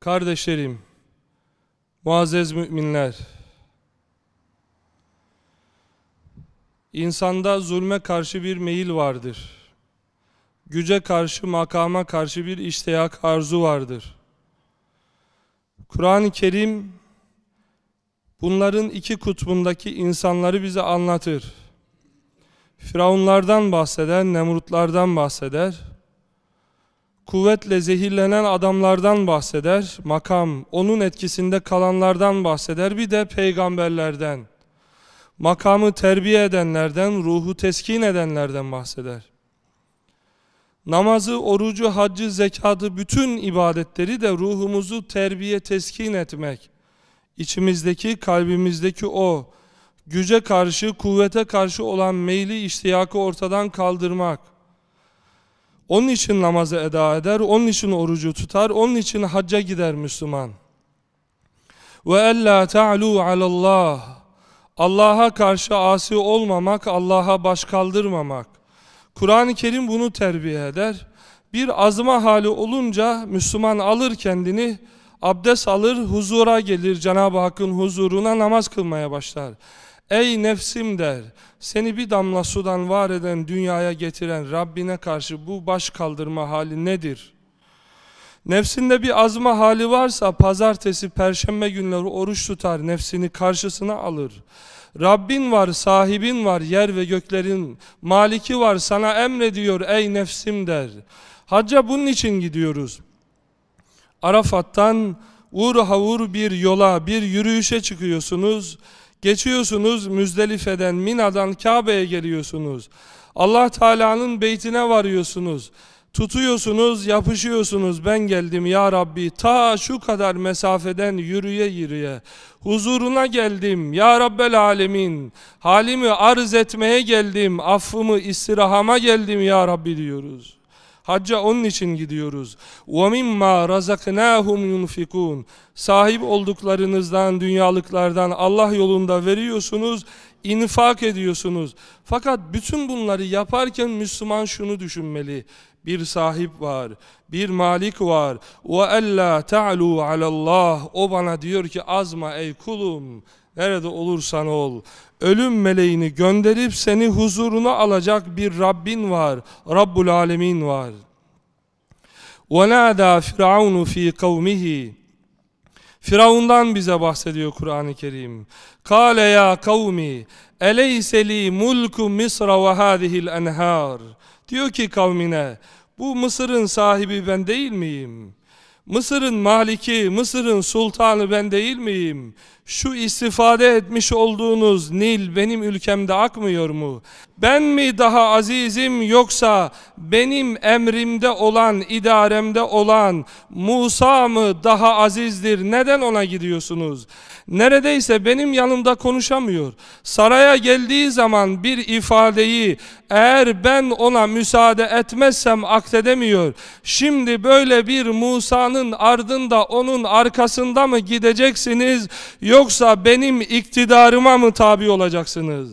Kardeşlerim, muazzez müminler, insanda zulme karşı bir meyil vardır. Güce karşı, makama karşı bir iştiyak arzu vardır. Kur'an-ı Kerim, bunların iki kutbundaki insanları bize anlatır. Firavunlardan bahseder, Nemrutlardan bahseder kuvvetle zehirlenen adamlardan bahseder, makam, onun etkisinde kalanlardan bahseder, bir de peygamberlerden, makamı terbiye edenlerden, ruhu teskin edenlerden bahseder. Namazı, orucu, haccı, zekatı, bütün ibadetleri de ruhumuzu terbiye, teskin etmek, içimizdeki, kalbimizdeki o, güce karşı, kuvvete karşı olan meyli, iştiyakı ortadan kaldırmak, onun için namazı eda eder, onun için orucu tutar, onun için hacca gider Müslüman. Ve ella ta'lu alallah. Allah'a karşı asi olmamak, Allah'a baş kaldırmamak. Kur'an-ı Kerim bunu terbiye eder. Bir azma hali olunca Müslüman alır kendini, abdest alır, huzura gelir, Cenab-ı Hakk'ın huzuruna namaz kılmaya başlar. Ey nefsim der, seni bir damla sudan var eden dünyaya getiren Rabbine karşı bu baş kaldırma hali nedir? Nefsinde bir azma hali varsa pazartesi, perşembe günleri oruç tutar, nefsini karşısına alır. Rabbin var, sahibin var, yer ve göklerin maliki var, sana emrediyor ey nefsim der. Hacca bunun için gidiyoruz. Arafat'tan vur havur bir yola, bir yürüyüşe çıkıyorsunuz. Geçiyorsunuz Müzdelife'den, Mina'dan Kabe'ye geliyorsunuz. Allah Teala'nın beytine varıyorsunuz. Tutuyorsunuz, yapışıyorsunuz. Ben geldim ya Rabbi. Ta şu kadar mesafeden yürüye yürüye. Huzuruna geldim ya Rabbel Alemin. Halimi arz etmeye geldim. Affımı istirahama geldim ya Rabbi diyoruz. Hacca onun için gidiyoruz. وَمِمَّا رَزَقْنَاهُمْ يُنْفِقُونَ Sahip olduklarınızdan, dünyalıklardan Allah yolunda veriyorsunuz, infak ediyorsunuz. Fakat bütün bunları yaparken Müslüman şunu düşünmeli bir sahip var, bir malik var. Ve ella ta'lu Allah. O bana diyor ki azma ey kulum. Nerede olursan ol. Ölüm meleğini gönderip seni huzuruna alacak bir Rabbin var. Rabbul alemin var. وَنَادَى Firavunu fi قَوْمِهِ Firavundan bize bahsediyor Kur'an-ı Kerim. Kâle ya kavmi eleyse li mulku Misra ve hadihil enhar. Diyor ki kavmine bu Mısır'ın sahibi ben değil miyim? Mısır'ın maliki, Mısır'ın sultanı ben değil miyim? şu istifade etmiş olduğunuz Nil benim ülkemde akmıyor mu? Ben mi daha azizim yoksa benim emrimde olan, idaremde olan Musa mı daha azizdir? Neden ona gidiyorsunuz? Neredeyse benim yanımda konuşamıyor. Saraya geldiği zaman bir ifadeyi eğer ben ona müsaade etmezsem akledemiyor. Şimdi böyle bir Musa'nın ardında onun arkasında mı gideceksiniz? Yoksa benim iktidarıma mı tabi olacaksınız?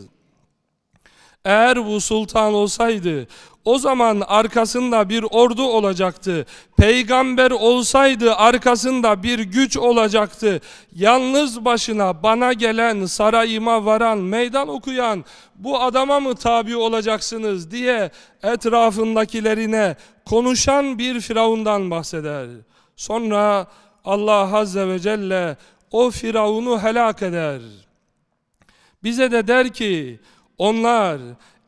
Eğer bu sultan olsaydı o zaman arkasında bir ordu olacaktı. Peygamber olsaydı arkasında bir güç olacaktı. Yalnız başına bana gelen, sarayıma varan, meydan okuyan bu adama mı tabi olacaksınız diye etrafındakilerine konuşan bir firavundan bahseder. Sonra Allah Azze ve Celle o Firavun'u helak eder. Bize de der ki onlar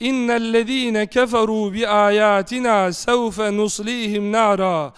innellezîne keferû bi âyâtinâ sevfe nuslihim nâra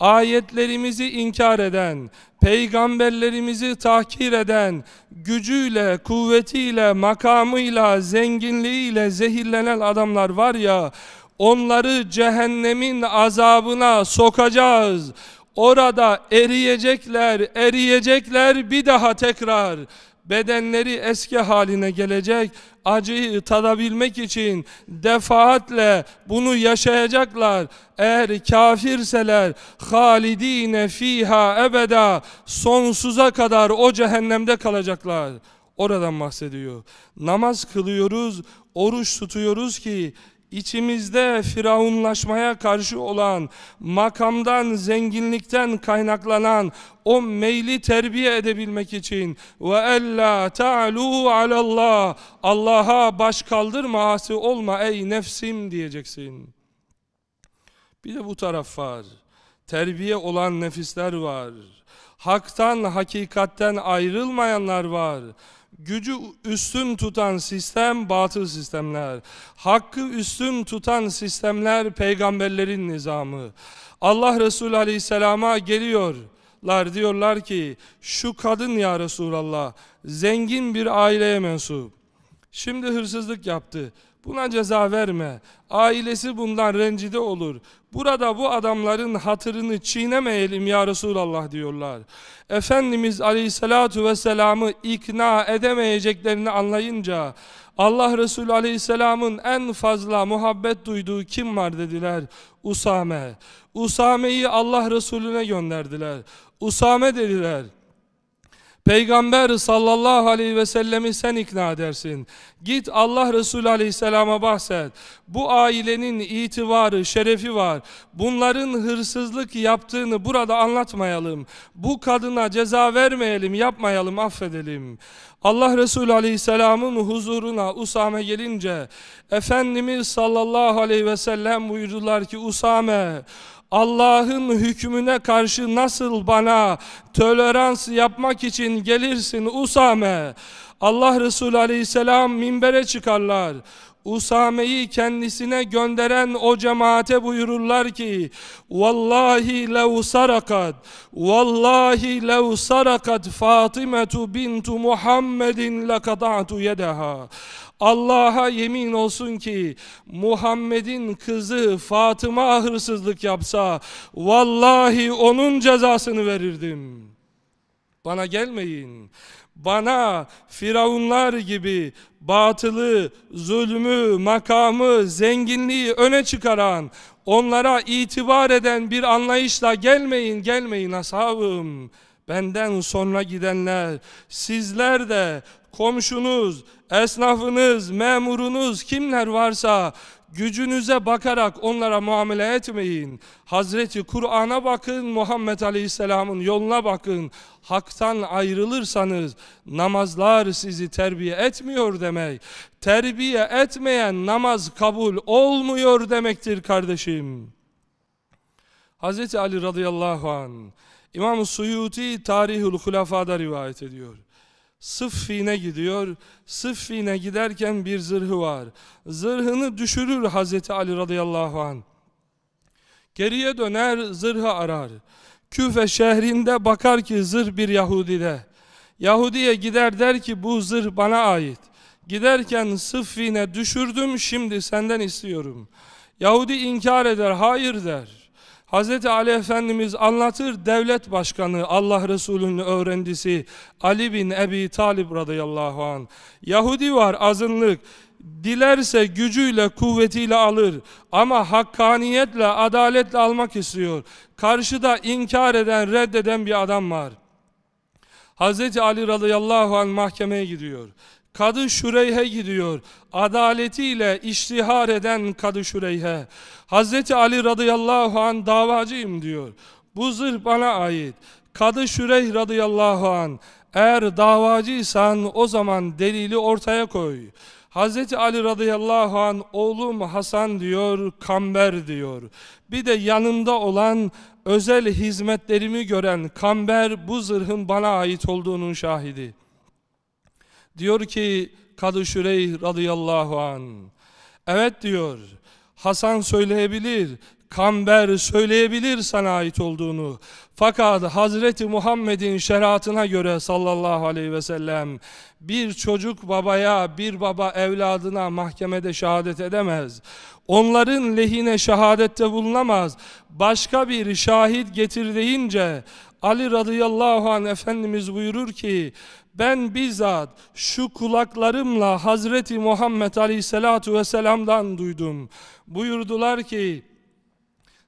ayetlerimizi inkar eden, peygamberlerimizi tahkir eden, gücüyle, kuvvetiyle, makamıyla, zenginliğiyle zehirlenen adamlar var ya, onları cehennemin azabına sokacağız. Orada eriyecekler, eriyecekler bir daha tekrar bedenleri eski haline gelecek, acıyı tadabilmek için defaatle bunu yaşayacaklar. Eğer kafirseler halidine fiha ebeda sonsuza kadar o cehennemde kalacaklar. Oradan bahsediyor. Namaz kılıyoruz, oruç tutuyoruz ki İçimizde firavunlaşmaya karşı olan, makamdan, zenginlikten kaynaklanan o meyli terbiye edebilmek için ve ella ta'lu alallah Allah'a baş kaldırma, asi olma ey nefsim diyeceksin. Bir de bu taraf var terbiye olan nefisler var. Haktan, hakikatten ayrılmayanlar var. Gücü üstün tutan sistem batıl sistemler. Hakkı üstün tutan sistemler peygamberlerin nizamı. Allah Resulü Aleyhisselam'a geliyorlar diyorlar ki şu kadın ya Resulallah zengin bir aileye mensup. Şimdi hırsızlık yaptı. Buna ceza verme. Ailesi bundan rencide olur. Burada bu adamların hatırını çiğnemeyelim ya Resulallah diyorlar. Efendimiz Aleyhisselatu Vesselam'ı ikna edemeyeceklerini anlayınca Allah Resulü Aleyhisselam'ın en fazla muhabbet duyduğu kim var dediler. Usame. Usame'yi Allah Resulüne gönderdiler. Usame dediler. Peygamber sallallahu aleyhi ve sellemi sen ikna edersin. Git Allah Resulü aleyhisselama bahset. Bu ailenin itibarı, şerefi var. Bunların hırsızlık yaptığını burada anlatmayalım. Bu kadına ceza vermeyelim, yapmayalım, affedelim. Allah Resulü aleyhisselamın huzuruna Usame gelince Efendimiz sallallahu aleyhi ve sellem buyurdular ki Usame... Allah'ın hükmüne karşı nasıl bana tolerans yapmak için gelirsin Usame? Allah Resulü aleyhisselam minbere çıkarlar. Usame'yi kendisine gönderen o cemaate buyururlar ki Vallahi lev sarakat Vallahi lev sarakat Fatimetu bintu Muhammedin lekada'tu yedeha Allah'a yemin olsun ki Muhammed'in kızı Fatıma hırsızlık yapsa vallahi onun cezasını verirdim. Bana gelmeyin. Bana firavunlar gibi batılı, zulmü, makamı, zenginliği öne çıkaran, onlara itibar eden bir anlayışla gelmeyin, gelmeyin ashabım.'' Benden sonra gidenler, sizler de komşunuz, esnafınız, memurunuz kimler varsa gücünüze bakarak onlara muamele etmeyin. Hazreti Kur'an'a bakın, Muhammed Aleyhisselam'ın yoluna bakın. Hak'tan ayrılırsanız namazlar sizi terbiye etmiyor demek. Terbiye etmeyen namaz kabul olmuyor demektir kardeşim. Hazreti Ali radıyallahu an İmam Suyuti Tarihül Hulafa'da rivayet ediyor. Sıffin'e gidiyor. Sıffin'e giderken bir zırhı var. Zırhını düşürür Hazreti Ali radıyallahu an. Geriye döner zırhı arar. Küfe şehrinde bakar ki zırh bir Yahudi'de. Yahudi'ye gider der ki bu zırh bana ait. Giderken Sıffin'e düşürdüm şimdi senden istiyorum. Yahudi inkar eder hayır der. Hazreti Ali Efendimiz anlatır devlet başkanı Allah Resulü'nün öğrencisi Ali bin Ebi Talib radıyallahu an. Yahudi var azınlık dilerse gücüyle kuvvetiyle alır ama hakkaniyetle adaletle almak istiyor. Karşıda inkar eden reddeden bir adam var. Hazreti Ali radıyallahu an mahkemeye gidiyor. Kadı Şüreyhe gidiyor. Adaletiyle iştihar eden Kadı Şüreyhe. Hazreti Ali radıyallahu an davacıyım diyor. Bu zırh bana ait. Kadı Şüreyh radıyallahu an eğer davacıysan o zaman delili ortaya koy. Hazreti Ali radıyallahu an oğlum Hasan diyor, Kamber diyor. Bir de yanımda olan özel hizmetlerimi gören Kamber bu zırhın bana ait olduğunun şahidi. Diyor ki Kadı Şüreyh radıyallahu an. Evet diyor. Hasan söyleyebilir, Kamber söyleyebilir sana ait olduğunu. Fakat Hazreti Muhammed'in şeriatına göre sallallahu aleyhi ve sellem bir çocuk babaya, bir baba evladına mahkemede şehadet edemez. Onların lehine şehadette bulunamaz. Başka bir şahit getir deyince Ali radıyallahu anh Efendimiz buyurur ki ben bizzat şu kulaklarımla Hazreti Muhammed Aleyhisselatu Vesselam'dan duydum. Buyurdular ki,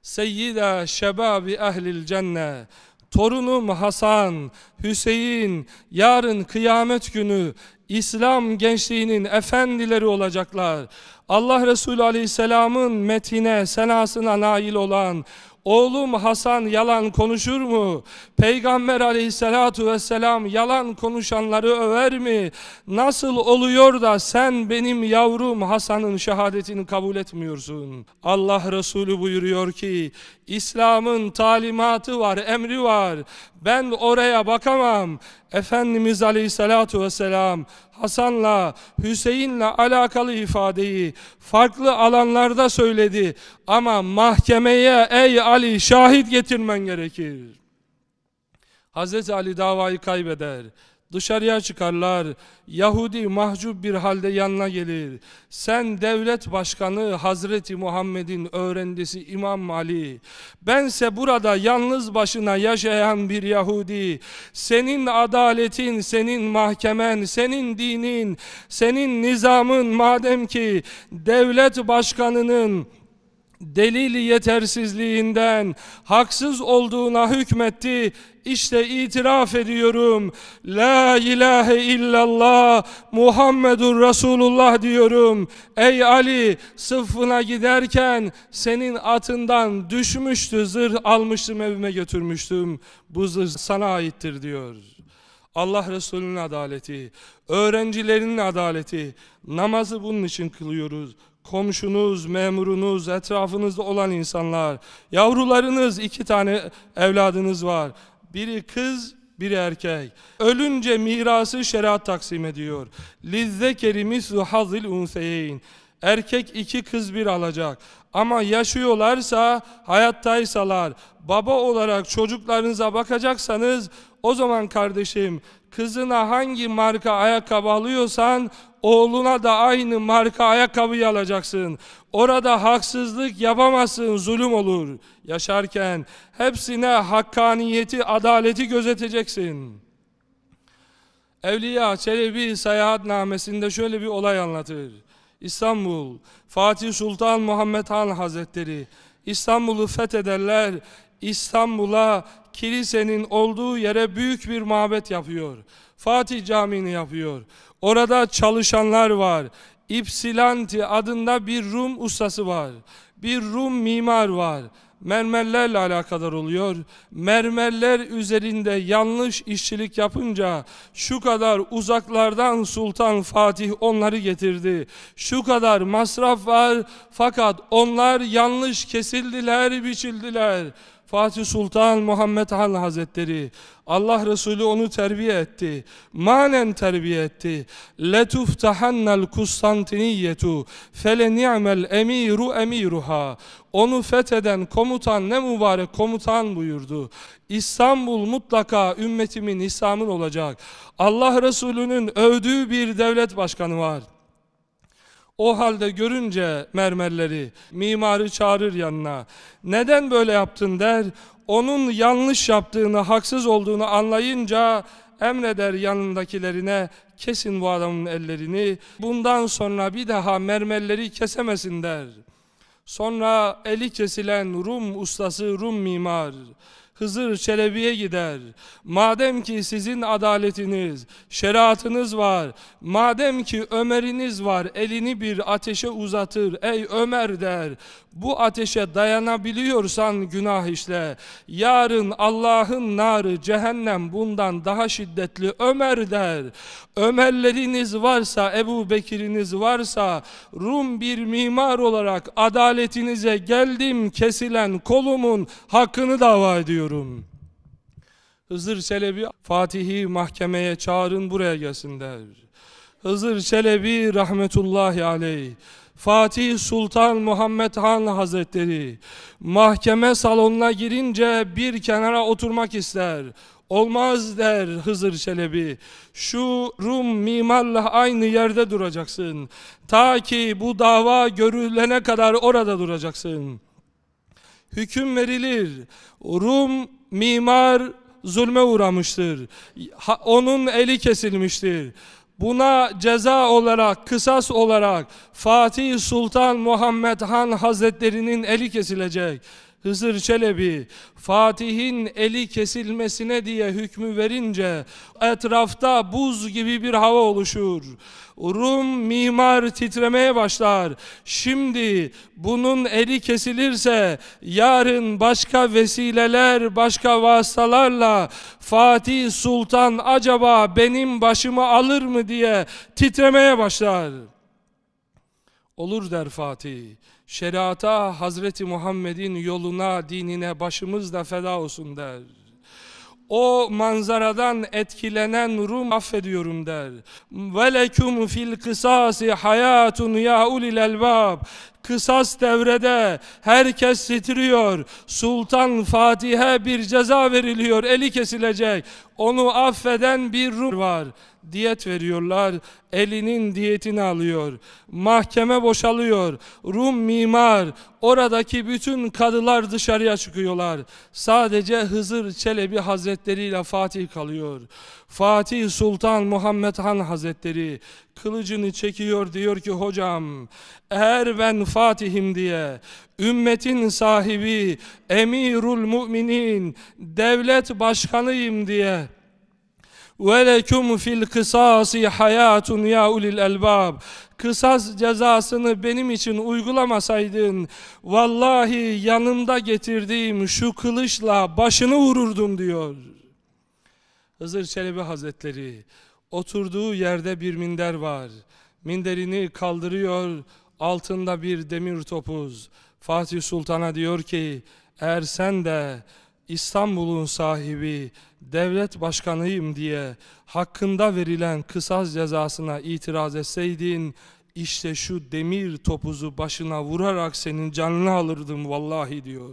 Seyyida şebabi ehlil cenne, torunum Hasan, Hüseyin yarın kıyamet günü İslam gençliğinin efendileri olacaklar. Allah Resulü Aleyhisselam'ın metine, senasına nail olan Oğlum Hasan yalan konuşur mu? Peygamber aleyhissalatu vesselam yalan konuşanları över mi? Nasıl oluyor da sen benim yavrum Hasan'ın şehadetini kabul etmiyorsun? Allah Resulü buyuruyor ki İslam'ın talimatı var, emri var. Ben oraya bakamam. Efendimiz aleyhissalatu vesselam Hasan'la, Hüseyin'le alakalı ifadeyi farklı alanlarda söyledi. Ama mahkemeye ey Ali şahit getirmen gerekir. Hazreti Ali davayı kaybeder dışarıya çıkarlar. Yahudi mahcup bir halde yanına gelir. Sen devlet başkanı Hazreti Muhammed'in öğrencisi İmam Ali. Bense burada yalnız başına yaşayan bir Yahudi. Senin adaletin, senin mahkemen, senin dinin, senin nizamın madem ki devlet başkanının delili yetersizliğinden haksız olduğuna hükmetti. İşte itiraf ediyorum. La ilahe illallah Muhammedur Resulullah diyorum. Ey Ali sıfına giderken senin atından düşmüştü zırh almıştım evime götürmüştüm. Bu zırh sana aittir diyor. Allah Resulü'nün adaleti, öğrencilerinin adaleti, namazı bunun için kılıyoruz komşunuz, memurunuz, etrafınızda olan insanlar, yavrularınız, iki tane evladınız var. Biri kız, bir erkek. Ölünce mirası şeriat taksim ediyor. لِذَّكَرِ مِسْلُ حَظِ الْاُنْسَيَيْنِ Erkek iki kız bir alacak. Ama yaşıyorlarsa, hayattaysalar, baba olarak çocuklarınıza bakacaksanız, o zaman kardeşim kızına hangi marka ayakkabı alıyorsan oğluna da aynı marka ayakkabı alacaksın. Orada haksızlık yapamazsın, zulüm olur. Yaşarken hepsine hakkaniyeti, adaleti gözeteceksin. Evliya Çelebi Seyahatnamesi'nde şöyle bir olay anlatır. İstanbul, Fatih Sultan Muhammed Han Hazretleri İstanbul'u fethederler, İstanbul'a kilisenin olduğu yere büyük bir mabet yapıyor. Fatih Camii'ni yapıyor. Orada çalışanlar var. İpsilanti adında bir Rum ustası var. Bir Rum mimar var. Mermerlerle alakadar oluyor. Mermerler üzerinde yanlış işçilik yapınca şu kadar uzaklardan Sultan Fatih onları getirdi. Şu kadar masraf var fakat onlar yanlış kesildiler, biçildiler. Fatih Sultan Muhammed Han Hazretleri Allah Resulü onu terbiye etti. Manen terbiye etti. Letuftahannel Kustantiniyetu fele ni'mel emiru emiruha. Onu fetheden komutan ne mübarek komutan buyurdu. İstanbul mutlaka ümmetimin İslam'ın olacak. Allah Resulü'nün övdüğü bir devlet başkanı var. O halde görünce mermerleri mimarı çağırır yanına. Neden böyle yaptın der. Onun yanlış yaptığını, haksız olduğunu anlayınca emreder yanındakilerine kesin bu adamın ellerini. Bundan sonra bir daha mermerleri kesemesin der. Sonra eli kesilen Rum ustası, Rum mimar Hızır Çelebi'ye gider. Madem ki sizin adaletiniz, şeriatınız var, madem ki Ömer'iniz var, elini bir ateşe uzatır, ey Ömer der, bu ateşe dayanabiliyorsan günah işle. Yarın Allah'ın narı cehennem bundan daha şiddetli Ömer der. Ömerleriniz varsa, Ebu Bekir'iniz varsa, Rum bir mimar olarak adaletinize geldim kesilen kolumun hakkını dava ediyorum ediyorum. Hızır Çelebi Fatih'i mahkemeye çağırın buraya gelsin der. Hızır Çelebi rahmetullahi aleyh. Fatih Sultan Muhammed Han Hazretleri mahkeme salonuna girince bir kenara oturmak ister. Olmaz der Hızır Çelebi. Şu Rum mimarla aynı yerde duracaksın. Ta ki bu dava görülene kadar orada duracaksın.'' hüküm verilir. Rum mimar zulme uğramıştır. Ha, onun eli kesilmiştir. Buna ceza olarak, kısas olarak Fatih Sultan Muhammed Han Hazretlerinin eli kesilecek. Hızır Çelebi Fatih'in eli kesilmesine diye hükmü verince etrafta buz gibi bir hava oluşur. Rum mimar titremeye başlar. Şimdi bunun eli kesilirse yarın başka vesileler, başka vasıtalarla Fatih Sultan acaba benim başımı alır mı diye titremeye başlar olur der Fatih. Şerata Hazreti Muhammed'in yoluna, dinine başımız da feda olsun der. O manzaradan etkilenen Rum affediyorum der. Ve leküm fil kısası hayatun ya ulil elbab kısas devrede herkes titriyor. Sultan Fatih'e bir ceza veriliyor. Eli kesilecek. Onu affeden bir ruh var. Diyet veriyorlar. Elinin diyetini alıyor. Mahkeme boşalıyor. Rum mimar. Oradaki bütün kadılar dışarıya çıkıyorlar. Sadece Hızır Çelebi Hazretleri ile Fatih kalıyor. Fatih Sultan Muhammed Han Hazretleri kılıcını çekiyor diyor ki hocam eğer ben Fatih'im diye ümmetin sahibi emirul müminin devlet başkanıyım diye وَلَكُمْ fil الْقِسَاسِ hayatun ya ulil elbab. Kısas cezasını benim için uygulamasaydın, vallahi yanımda getirdiğim şu kılıçla başını vururdum diyor. Hızır Çelebi Hazretleri, Oturduğu yerde bir minder var. Minderini kaldırıyor, altında bir demir topuz. Fatih Sultan'a diyor ki, eğer sen de İstanbul'un sahibi, devlet başkanıyım diye hakkında verilen kısas cezasına itiraz etseydin, işte şu demir topuzu başına vurarak senin canını alırdım vallahi diyor.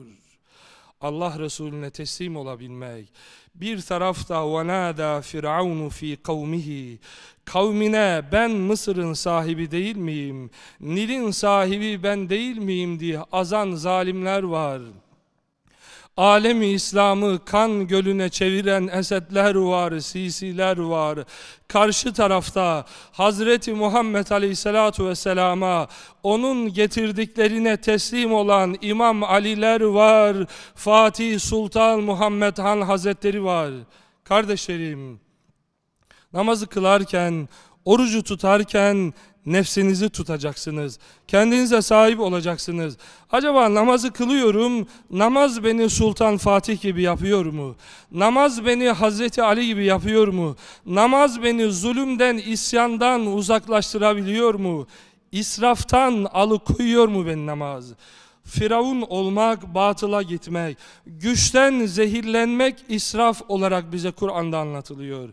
Allah Resulüne teslim olabilmek. Bir tarafta وَنَادَى فِرْعَوْنُ fi قَوْمِهِ Kavmine ben Mısır'ın sahibi değil miyim? Nil'in sahibi ben değil miyim diye azan zalimler var.'' Alemi İslam'ı kan gölüne çeviren esetler var, Sisiler var. Karşı tarafta Hazreti Muhammed Aleyhisselatu Vesselam'a onun getirdiklerine teslim olan İmam Aliler var. Fatih Sultan Muhammed Han Hazretleri var. Kardeşlerim namazı kılarken, orucu tutarken nefsinizi tutacaksınız. Kendinize sahip olacaksınız. Acaba namazı kılıyorum, namaz beni Sultan Fatih gibi yapıyor mu? Namaz beni Hazreti Ali gibi yapıyor mu? Namaz beni zulümden, isyandan uzaklaştırabiliyor mu? İsraftan alıkoyuyor mu beni namazı? Firavun olmak, batıla gitmek, güçten zehirlenmek israf olarak bize Kur'an'da anlatılıyor.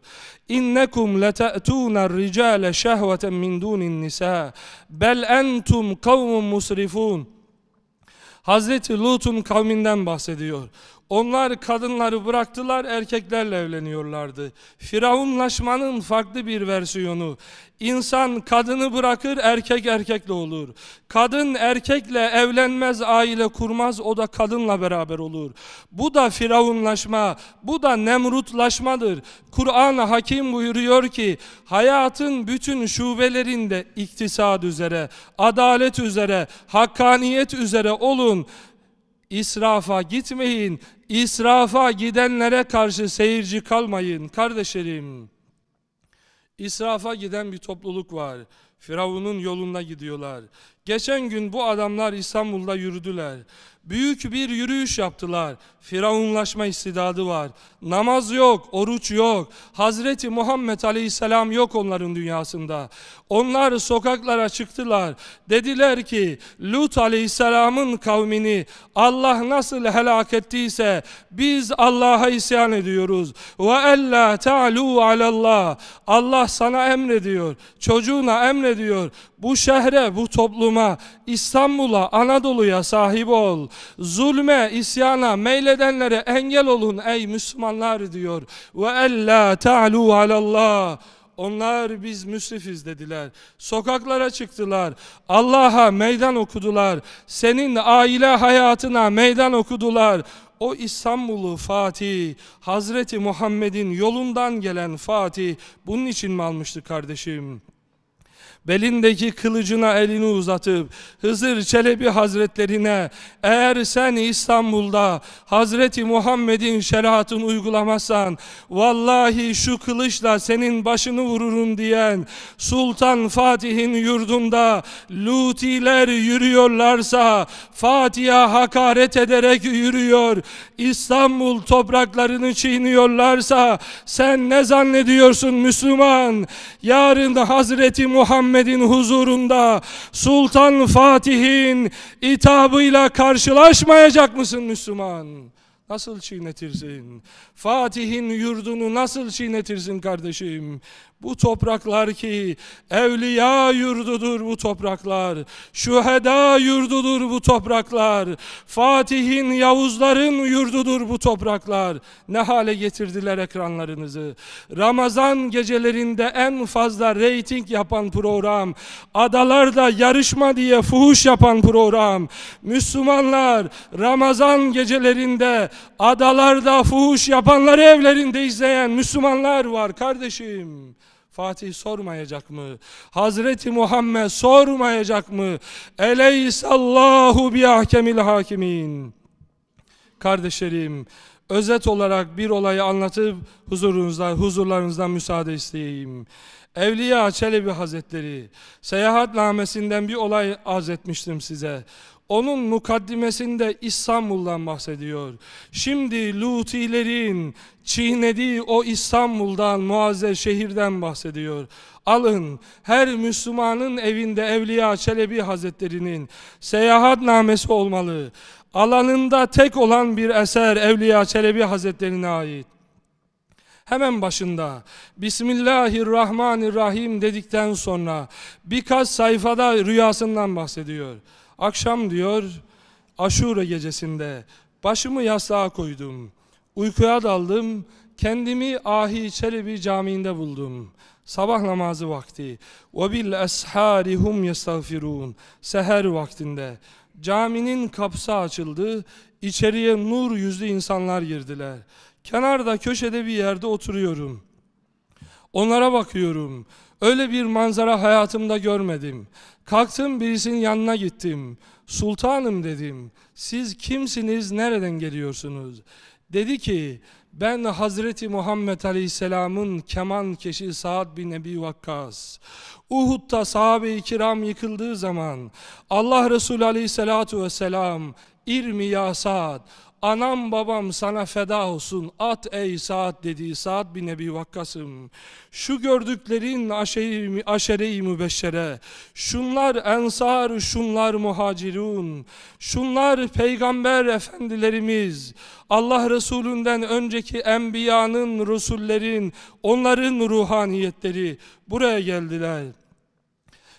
İnnekum lete'tûne ricale şehveten min dûnin nisa bel entum kavmun musrifun. Hazreti Lut'un kavminden bahsediyor. Onlar kadınları bıraktılar, erkeklerle evleniyorlardı. Firavunlaşmanın farklı bir versiyonu. İnsan kadını bırakır, erkek erkekle olur. Kadın erkekle evlenmez, aile kurmaz, o da kadınla beraber olur. Bu da firavunlaşma, bu da nemrutlaşmadır. Kur'an Hakim buyuruyor ki, hayatın bütün şubelerinde iktisad üzere, adalet üzere, hakkaniyet üzere olun. İsrafa gitmeyin israfa gidenlere karşı seyirci kalmayın kardeşlerim. İsrafa giden bir topluluk var. Firavun'un yolunda gidiyorlar. Geçen gün bu adamlar İstanbul'da yürüdüler. Büyük bir yürüyüş yaptılar. Firavunlaşma istidadı var. Namaz yok, oruç yok. Hazreti Muhammed Aleyhisselam yok onların dünyasında. Onlar sokaklara çıktılar. Dediler ki Lut Aleyhisselam'ın kavmini Allah nasıl helak ettiyse biz Allah'a isyan ediyoruz. Ve ella ta'lu alallah. Allah sana emrediyor. Çocuğuna emrediyor. Bu şehre, bu topluma, İstanbul'a, Anadolu'ya sahip ol. Zulme, isyana meyledenlere engel olun ey Müslümanlar diyor. Ve ella ta'lu alallah. Onlar biz müsrifiz dediler. Sokaklara çıktılar. Allah'a meydan okudular. Senin aile hayatına meydan okudular o İstanbul'u Fatih, Hazreti Muhammed'in yolundan gelen Fatih bunun için mi almıştı kardeşim? belindeki kılıcına elini uzatıp Hızır Çelebi Hazretlerine eğer sen İstanbul'da Hazreti Muhammed'in şeriatını uygulamazsan vallahi şu kılıçla senin başını vururum diyen Sultan Fatih'in yurdunda Lutiler yürüyorlarsa Fatih'e hakaret ederek yürüyor İstanbul topraklarını çiğniyorlarsa sen ne zannediyorsun Müslüman yarın Hazreti Muhammed Muhammed'in huzurunda Sultan Fatih'in itabıyla karşılaşmayacak mısın Müslüman? Nasıl çiğnetirsin? Fatih'in yurdunu nasıl çiğnetirsin kardeşim? Bu topraklar ki evliya yurdudur bu topraklar. Şüheda yurdudur bu topraklar. Fatih'in, Yavuzların yurdudur bu topraklar. Ne hale getirdiler ekranlarınızı. Ramazan gecelerinde en fazla reyting yapan program. Adalarda yarışma diye fuhuş yapan program. Müslümanlar Ramazan gecelerinde adalarda fuhuş yapanları evlerinde izleyen Müslümanlar var kardeşim. Fatih sormayacak mı? Hazreti Muhammed sormayacak mı? Eleyhisallahu bi ahkemil hakimin. Kardeşlerim, özet olarak bir olayı anlatıp huzurunuzda, huzurlarınızdan müsaade isteyeyim. Evliya Çelebi Hazretleri seyahatnamesinden bir olay arz etmiştim size. Onun mukaddimesinde İstanbul'dan bahsediyor. Şimdi Lutilerin çiğnediği o İstanbul'dan, muazzez şehirden bahsediyor. Alın her Müslümanın evinde Evliya Çelebi Hazretleri'nin seyahatnamesi olmalı. Alanında tek olan bir eser Evliya Çelebi Hazretleri'ne ait hemen başında Bismillahirrahmanirrahim dedikten sonra birkaç sayfada rüyasından bahsediyor. Akşam diyor aşure gecesinde başımı yastığa koydum. Uykuya daldım. Kendimi Ahi Çelebi Camii'nde buldum. Sabah namazı vakti. Ve bil esharihum yestağfirun. Seher vaktinde. Caminin kapısı açıldı. içeriye nur yüzlü insanlar girdiler. Kenarda köşede bir yerde oturuyorum. Onlara bakıyorum. Öyle bir manzara hayatımda görmedim. Kalktım birisinin yanına gittim. Sultanım dedim. Siz kimsiniz, nereden geliyorsunuz? Dedi ki, ben Hazreti Muhammed Aleyhisselam'ın keman keşi Saad bin Ebi Vakkas. Uhud'da sahabe-i kiram yıkıldığı zaman Allah Resulü Aleyhisselatu Vesselam İrmi ya Anam babam sana feda olsun. At ey saat dediği saat bin Ebi Vakkas'ım. Şu gördüklerin aşere-i aşere mübeşşere. Şunlar ensar, şunlar muhacirun. Şunlar peygamber efendilerimiz. Allah Resulünden önceki enbiyanın, rusullerin, onların ruhaniyetleri buraya geldiler.''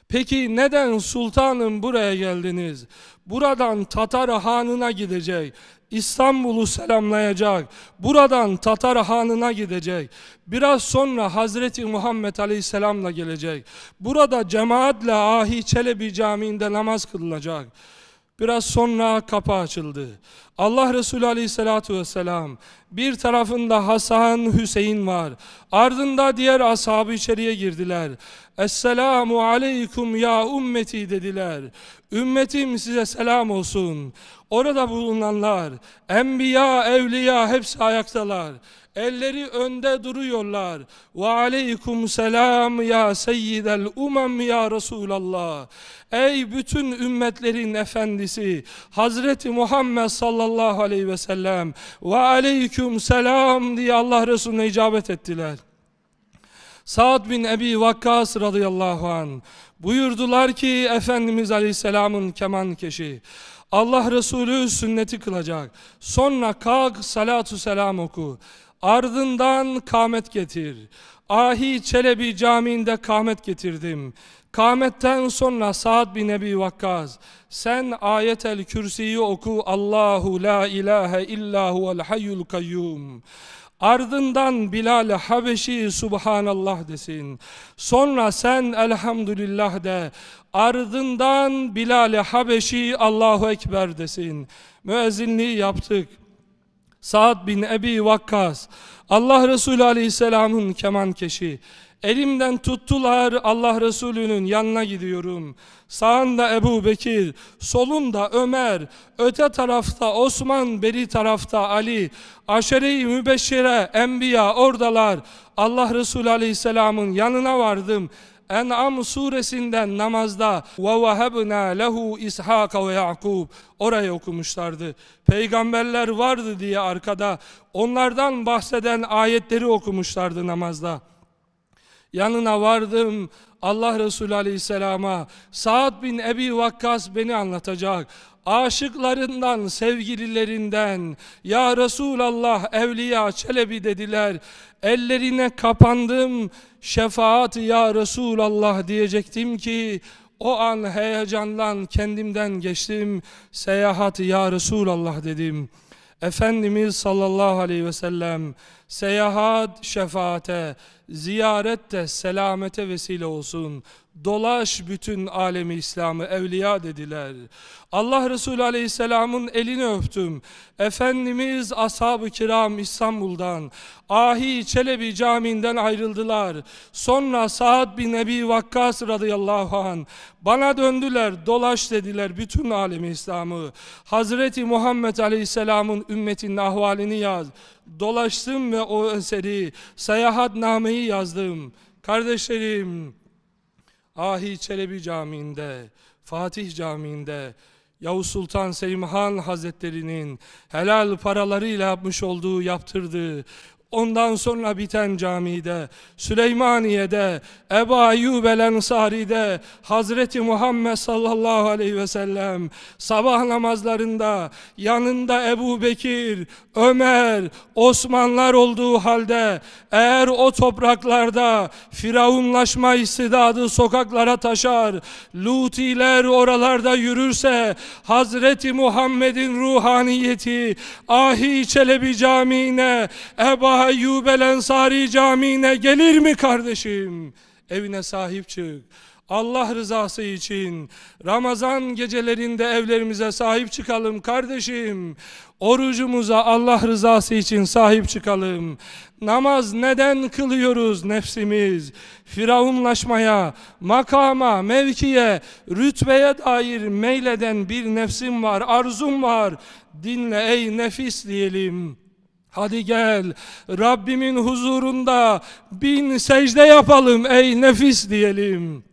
Peki neden sultanım buraya geldiniz? Buradan Tatar hanına gidecek. İstanbul'u selamlayacak. Buradan Tatar hanına gidecek. Biraz sonra Hazreti Muhammed Aleyhisselam'la gelecek. Burada cemaatle Ahi Çelebi Camii'nde namaz kılınacak. Biraz sonra kapı açıldı. Allah Resulü Aleyhisselatü Vesselam bir tarafında Hasan Hüseyin var. Ardında diğer ashabı içeriye girdiler. Esselamu aleykum ya ümmeti dediler. Ümmetim size selam olsun. Orada bulunanlar, enbiya, evliya hepsi ayaktalar. Elleri önde duruyorlar. Ve aleykum selam ya seyyidel umem ya Resulallah. Ey bütün ümmetlerin efendisi Hazreti Muhammed sallallahu aleyhi ve sellem ve aleyküm selam diye Allah Resulüne icabet ettiler. Sa'd bin Ebi Vakkas radıyallahu an buyurdular ki Efendimiz aleyhisselamın keman keşi Allah Resulü sünneti kılacak. Sonra kalk salatu selam oku. Ardından kamet getir. Ahi Çelebi Camii'nde kamet getirdim. Kametten sonra Sa'd bin Ebi Vakkas sen ayetel kürsiyi oku Allahu la ilahe illahu huvel hayyul kayyum. Ardından Bilal Habeşi Subhanallah desin. Sonra sen Elhamdülillah de. Ardından Bilal Habeşi Allahu Ekber desin. Müezzinliği yaptık. Saad bin Ebi Vakkas, Allah Resulü Aleyhisselam'ın kemankeşi, Elimden tuttular Allah Resulü'nün yanına gidiyorum. Sağında Ebu Bekir, solunda Ömer, öte tarafta Osman, beri tarafta Ali, aşere-i mübeşşire, enbiya oradalar. Allah Resulü Aleyhisselam'ın yanına vardım. En'am suresinden namazda ve vehabna lehu ishaka ve yakub orayı okumuşlardı. Peygamberler vardı diye arkada onlardan bahseden ayetleri okumuşlardı namazda yanına vardım. Allah Resulü Aleyhisselam'a Saad bin Ebi Vakkas beni anlatacak. Aşıklarından, sevgililerinden Ya Resulallah Evliya Çelebi dediler. Ellerine kapandım şefaat Ya Resulallah diyecektim ki o an heyecandan kendimden geçtim. Seyahat Ya Resulallah dedim. Efendimiz sallallahu aleyhi ve sellem Seyahat şefaate, ziyaret de selamete vesile olsun. Dolaş bütün alemi İslam'ı evliya dediler. Allah Resulü Aleyhisselam'ın elini öptüm. Efendimiz ashab-ı kiram İstanbul'dan, Ahi Çelebi Camii'nden ayrıldılar. Sonra Saad bin Ebi Vakkas radıyallahu an bana döndüler, dolaş dediler bütün alemi İslam'ı. Hazreti Muhammed Aleyhisselam'ın ümmetinin ahvalini yaz dolaştım ve o eseri, seyahatnameyi yazdım. Kardeşlerim, Ahi Çelebi Camii'nde, Fatih Camii'nde, Yavuz Sultan Selim Han Hazretleri'nin helal paralarıyla yapmış olduğu, yaptırdığı Ondan sonra biten camide, Süleymaniye'de, Ebu Ayyub el Ensari'de, Hazreti Muhammed sallallahu aleyhi ve sellem sabah namazlarında yanında Ebu Bekir, Ömer, Osmanlar olduğu halde eğer o topraklarda firavunlaşma istidadı sokaklara taşar, Lutiler oralarda yürürse Hazreti Muhammed'in ruhaniyeti Ahi Çelebi Camii'ne Ebu Eba Eyyubel Ensari Camii'ne gelir mi kardeşim? Evine sahip çık. Allah rızası için Ramazan gecelerinde evlerimize sahip çıkalım kardeşim. Orucumuza Allah rızası için sahip çıkalım. Namaz neden kılıyoruz nefsimiz? Firavunlaşmaya, makama, mevkiye, rütbeye dair meyleden bir nefsim var, arzum var. Dinle ey nefis diyelim. Hadi gel Rabbimin huzurunda bin secde yapalım ey nefis diyelim.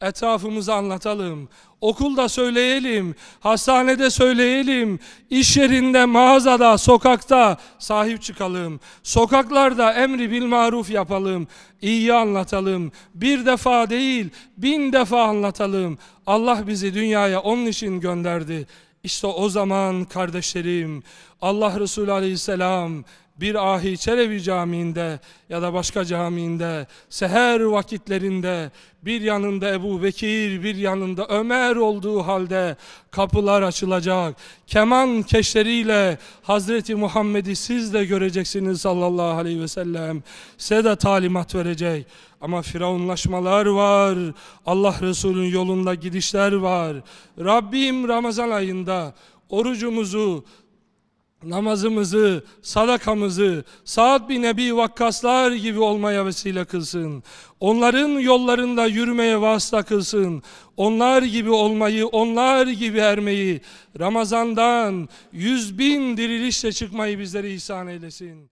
Etrafımızı anlatalım. Okulda söyleyelim, hastanede söyleyelim, iş yerinde, mağazada, sokakta sahip çıkalım. Sokaklarda emri bil maruf yapalım, iyi anlatalım. Bir defa değil, bin defa anlatalım. Allah bizi dünyaya onun için gönderdi. İşte o zaman kardeşlerim Allah Resulü Aleyhisselam bir ahi Çelebi Camii'nde ya da başka camiinde seher vakitlerinde bir yanında Ebu Bekir bir yanında Ömer olduğu halde kapılar açılacak. Keman keşleriyle Hazreti Muhammed'i siz de göreceksiniz sallallahu aleyhi ve sellem. Size de talimat verecek. Ama firavunlaşmalar var. Allah Resulü'nün yolunda gidişler var. Rabbim Ramazan ayında orucumuzu namazımızı, sadakamızı saat bin Ebi Vakkaslar gibi olmaya vesile kılsın. Onların yollarında yürümeye vasıta kılsın. Onlar gibi olmayı, onlar gibi ermeyi, Ramazan'dan yüz bin dirilişle çıkmayı bizlere ihsan eylesin.